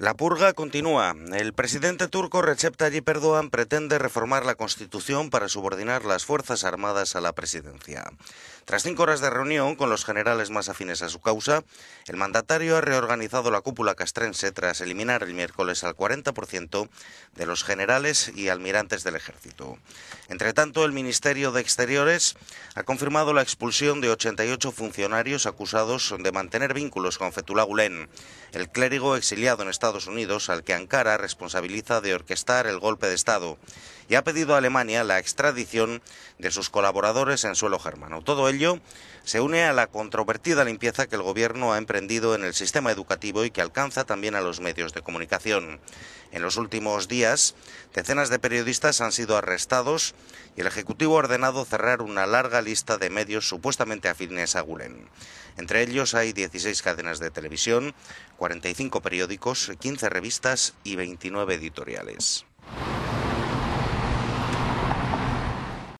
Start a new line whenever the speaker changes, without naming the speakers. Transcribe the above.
La purga continúa. El presidente turco Recep Tayyip Erdogan pretende reformar la Constitución para subordinar las Fuerzas Armadas a la presidencia. Tras cinco horas de reunión con los generales más afines a su causa, el mandatario ha reorganizado la cúpula castrense tras eliminar el miércoles al 40% de los generales y almirantes del ejército. Entre tanto, el Ministerio de Exteriores ha confirmado la expulsión de 88 funcionarios acusados de mantener vínculos con Fethullah Gulen, el clérigo exiliado en Estados Estados Unidos, al que Ankara responsabiliza de orquestar el golpe de Estado, y ha pedido a Alemania la extradición de sus colaboradores en suelo germano. Todo ello se une a la controvertida limpieza que el Gobierno ha emprendido en el sistema educativo y que alcanza también a los medios de comunicación. En los últimos días, decenas de periodistas han sido arrestados y el Ejecutivo ha ordenado cerrar una larga lista de medios supuestamente afines a Gulen. Entre ellos hay 16 cadenas de televisión, 45 periódicos, 15 revistas y 29 editoriales.